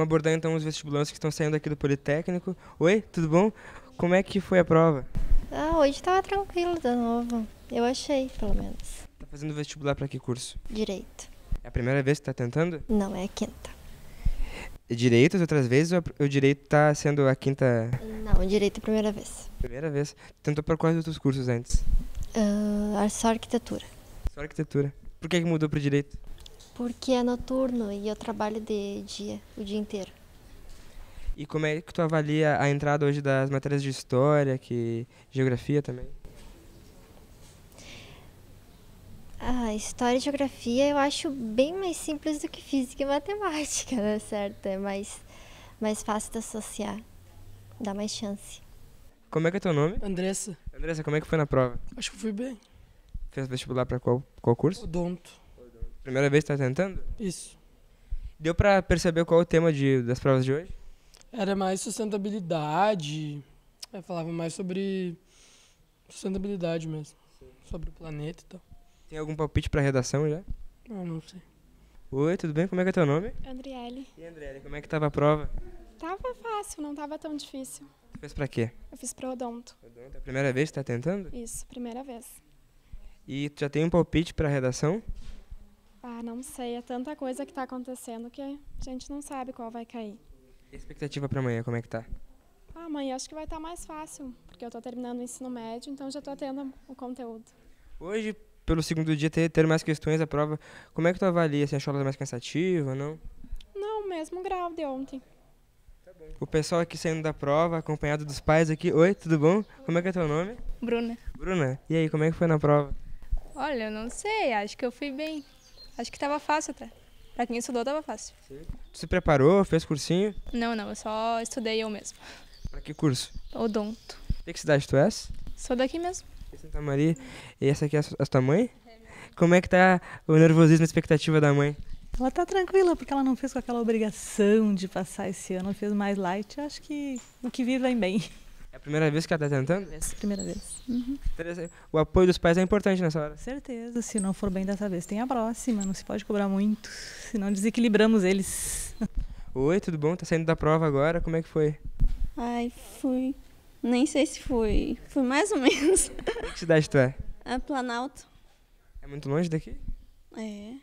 Vamos abordar então os vestibulantes que estão saindo aqui do Politécnico. Oi, tudo bom? Como é que foi a prova? Ah, hoje estava tranquilo de novo. Eu achei, pelo menos. Tá fazendo vestibular para que curso? Direito. É a primeira vez que está tentando? Não, é a quinta. Direito as outras vezes ou o direito está sendo a quinta? Não, direito é a primeira vez. Primeira vez. Tentou para quais outros cursos antes? Uh, só arquitetura. Só arquitetura. Por que, que mudou para direito? Porque é noturno e eu trabalho de dia, o dia inteiro. E como é que tu avalia a entrada hoje das matérias de história, que geografia também? A ah, história e geografia eu acho bem mais simples do que física e matemática, né, certo? É mais, mais fácil de associar, dá mais chance. Como é que é teu nome? Andressa. Andressa, como é que foi na prova? Acho que fui bem. Fez vestibular para qual, qual curso? Odonto. Primeira vez que está tentando? Isso. Deu para perceber qual é o tema de, das provas de hoje? Era mais sustentabilidade. Eu é, falava mais sobre sustentabilidade mesmo. Sim. Sobre o planeta e tal. Tem algum palpite para redação já? Não, ah, não sei. Oi, tudo bem? Como é que é teu nome? Andriele. E Andriele, como é que tava a prova? Tava fácil, não tava tão difícil. Tu fez pra quê? Eu fiz para odonto. Odonto, é a primeira vez que tá tentando? Isso, primeira vez. E tu já tem um palpite pra redação? Ah, não sei. É tanta coisa que está acontecendo que a gente não sabe qual vai cair. E a expectativa para amanhã, como é que tá? Ah, amanhã acho que vai estar tá mais fácil, porque eu estou terminando o ensino médio, então já estou tendo o conteúdo. Hoje, pelo segundo dia, ter, ter mais questões a prova, como é que tu avalia? Você achou ela mais cansativa ou não? Não, mesmo grau de ontem. Tá bom. O pessoal aqui saindo da prova, acompanhado dos pais aqui. Oi, tudo bom? Como é que é teu nome? Bruna. Bruna, e aí, como é que foi na prova? Olha, eu não sei, acho que eu fui bem. Acho que tava fácil até. Pra quem estudou, tava fácil. Sim. Tu se preparou, fez cursinho? Não, não, eu só estudei eu mesmo. Pra que curso? Odonto. De que cidade tu és? Sou daqui mesmo. Santa Maria. E essa aqui é a tua mãe? É Como é que tá o nervosismo e a expectativa da mãe? Ela tá tranquila, porque ela não fez com aquela obrigação de passar esse ano, fez mais light. Eu acho que o que vir vem bem a primeira vez que ela está tentando? Primeira vez. Uhum. O apoio dos pais é importante nessa hora. Certeza, se não for bem dessa vez, tem a próxima, não se pode cobrar muito, senão desequilibramos eles. Oi, tudo bom? Tá saindo da prova agora, como é que foi? Ai, fui. Nem sei se fui. Fui mais ou menos. Que cidade tu é? É Planalto. É muito longe daqui? É.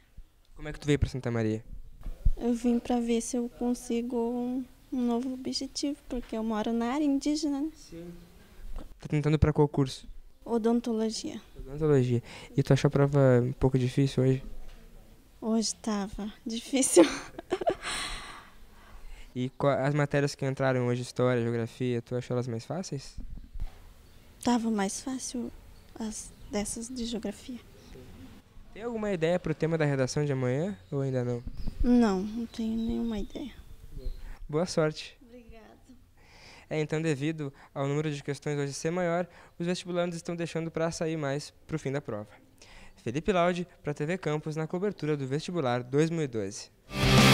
Como é que tu veio para Santa Maria? Eu vim para ver se eu consigo um novo objetivo, porque eu moro na área indígena. Né? Sim. Tá tentando para qual curso? Odontologia. Odontologia. E tu achou a prova um pouco difícil hoje? Hoje estava difícil. e as matérias que entraram hoje, história, geografia, tu achou elas mais fáceis? Tava mais fácil as dessas de geografia. Tem alguma ideia para o tema da redação de amanhã ou ainda não? Não, não tenho nenhuma ideia. Boa sorte. Obrigada. É, então, devido ao número de questões hoje ser maior, os vestibulandos estão deixando para sair mais para o fim da prova. Felipe Laude, para a TV Campos, na cobertura do vestibular 2012.